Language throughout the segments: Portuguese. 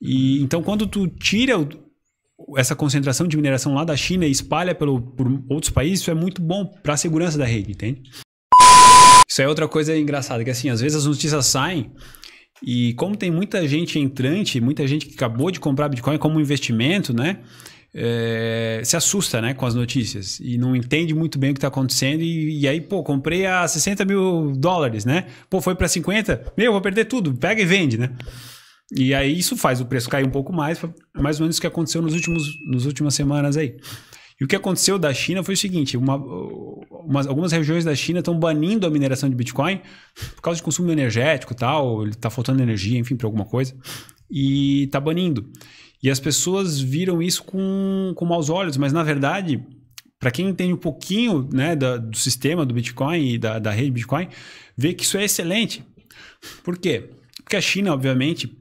E então quando tu tira essa concentração de mineração lá da China e espalha pelo, por outros países, isso é muito bom para a segurança da rede, entende? Isso é outra coisa engraçada, que assim, às vezes as notícias saem e como tem muita gente entrante, muita gente que acabou de comprar Bitcoin como investimento, né? É, se assusta né, com as notícias e não entende muito bem o que está acontecendo. E, e, aí, pô, comprei a 60 mil dólares, né? Pô, foi para 50, meu, vou perder tudo, pega e vende, né? E aí isso faz o preço cair um pouco mais, mais ou menos o que aconteceu nos últimos, nos últimas semanas aí. E o que aconteceu da China foi o seguinte: uma, algumas regiões da China estão banindo a mineração de Bitcoin por causa de consumo energético e tal, está faltando energia, enfim, para alguma coisa, e está banindo. E as pessoas viram isso com, com maus olhos, mas na verdade, para quem entende um pouquinho né, da, do sistema do Bitcoin e da, da rede Bitcoin, vê que isso é excelente. Por quê? Porque a China, obviamente,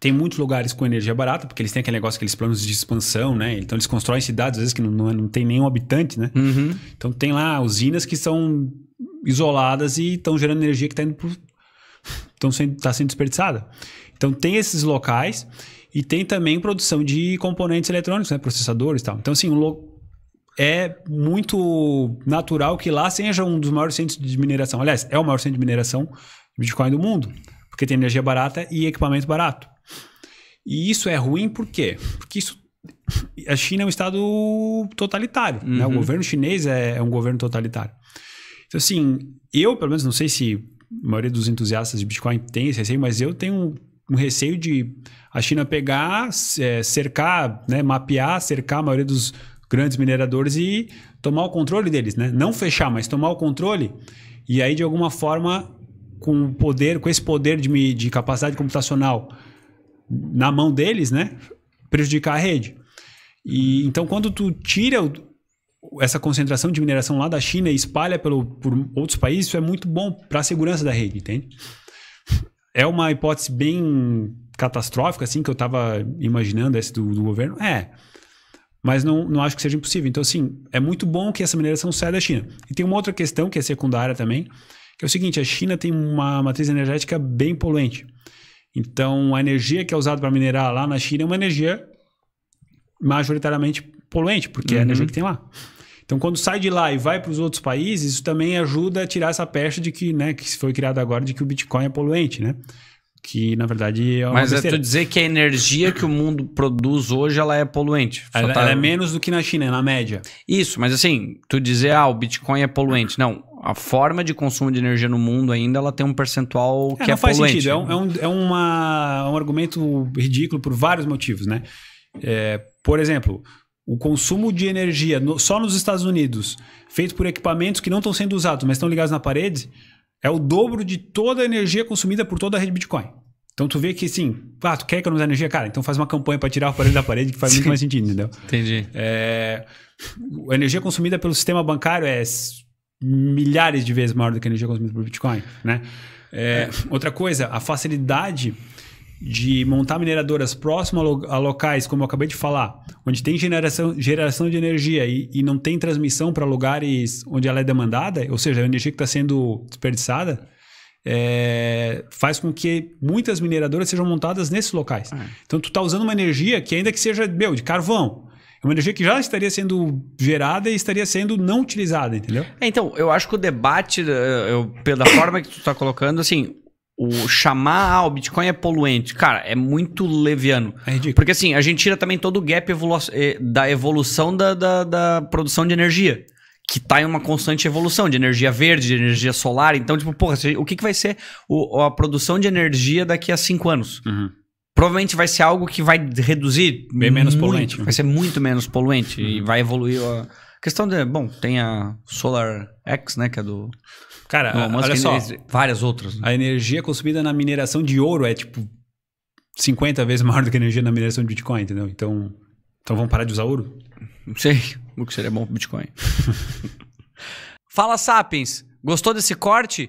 tem muitos lugares com energia barata, porque eles têm aquele negócio, aqueles planos de expansão, né? Então eles constroem cidades, às vezes, que não, não, é, não tem nenhum habitante, né? Uhum. Então tem lá usinas que são isoladas e estão gerando energia que está indo pro... Estão sendo, tá sendo desperdiçada. Então tem esses locais e tem também produção de componentes eletrônicos, né? Processadores e tal. Então, assim, um lo... é muito natural que lá seja um dos maiores centros de mineração. Aliás, é o maior centro de mineração de Bitcoin do mundo porque tem energia barata e equipamento barato. E isso é ruim por quê? Porque isso a China é um estado totalitário, uhum. né? O uhum. governo chinês é, é um governo totalitário. Então assim, eu pelo menos não sei se a maioria dos entusiastas de Bitcoin tem esse receio, mas eu tenho um, um receio de a China pegar, é, cercar, né, mapear, cercar a maioria dos grandes mineradores e tomar o controle deles, né? Não fechar, mas tomar o controle e aí de alguma forma com o poder, com esse poder de, de capacidade computacional na mão deles, né? Prejudicar a rede. E então, quando tu tira o, essa concentração de mineração lá da China e espalha pelo, por outros países, isso é muito bom para a segurança da rede, entende? É uma hipótese bem catastrófica, assim, que eu estava imaginando essa do, do, governo? É. Mas não, não acho que seja impossível. Então, assim, é muito bom que essa mineração saia da China. E tem uma outra questão que é secundária também, que é o seguinte, a China tem uma matriz energética bem poluente. Então, a energia que é usada para minerar lá na China é uma energia majoritariamente poluente, porque uhum. é a uhum. energia que tem lá. Então, quando sai de lá e vai para os outros países, isso também ajuda a tirar essa peste de que, né, que foi criada agora de que o Bitcoin é poluente, né? Que na verdade é uma Mas é besteira. é tu dizer que a energia que o mundo produz hoje ela é poluente. Ela, tá... ela, é menos do que na China, na média. Isso, mas assim, tu dizer, ah, o Bitcoin é poluente. Não, a forma de consumo de energia no mundo ainda ela tem um percentual é, que é faz poluente. Sentido. É, um, é, um, é uma, é um argumento ridículo por vários motivos, né? É, por exemplo, o consumo de energia no, só nos Estados Unidos, feito por equipamentos que não estão sendo usados, mas estão ligados na parede, é o dobro de toda a energia consumida por toda a rede Bitcoin. Então tu vê que assim, ah, tu quer economizar energia, cara, então faz uma campanha para tirar o aparelho da parede que faz muito mais sentido, entendeu? Entendi. É, a energia consumida pelo sistema bancário é milhares de vezes maior do que a energia consumida por Bitcoin, né? É, é. outra coisa, a facilidade de montar mineradoras próximas a locais, como eu acabei de falar, onde tem geração, geração de energia e, e não tem transmissão para lugares onde ela é demandada, ou seja, a energia que está sendo desperdiçada, é, faz com que muitas mineradoras sejam montadas nesses locais. É. Então, tu está usando uma energia que ainda que seja, meu, de carvão, é uma energia que já estaria sendo gerada e estaria sendo não utilizada, entendeu? É, então, eu acho que o debate, eh, eu, pela forma que tu está colocando, assim, o chamar ah, o Bitcoin é poluente, cara, é muito leviano. É ridículo. Porque assim, a gente tira também todo o gap evolu eh, da evolução da, da, da, produção de energia. Que está em uma constante evolução de energia verde, de energia solar. Então, tipo, porra, o que, que vai ser o, a produção de energia daqui a cinco anos? Uhum. Provavelmente vai ser algo que vai reduzir. Bem menos muito, poluente. Né? Vai ser muito menos poluente uhum. e vai evoluir a questão de. Bom, tem a Solar X, né? Que é do. Cara, do olha só. Várias outras. Né? A energia consumida na mineração de ouro é tipo 50 vezes maior do que a energia na mineração de Bitcoin, entendeu? Então, então vamos parar de usar ouro? Não sei. O que seria bom pro Bitcoin. Fala, Sapiens. Gostou desse corte?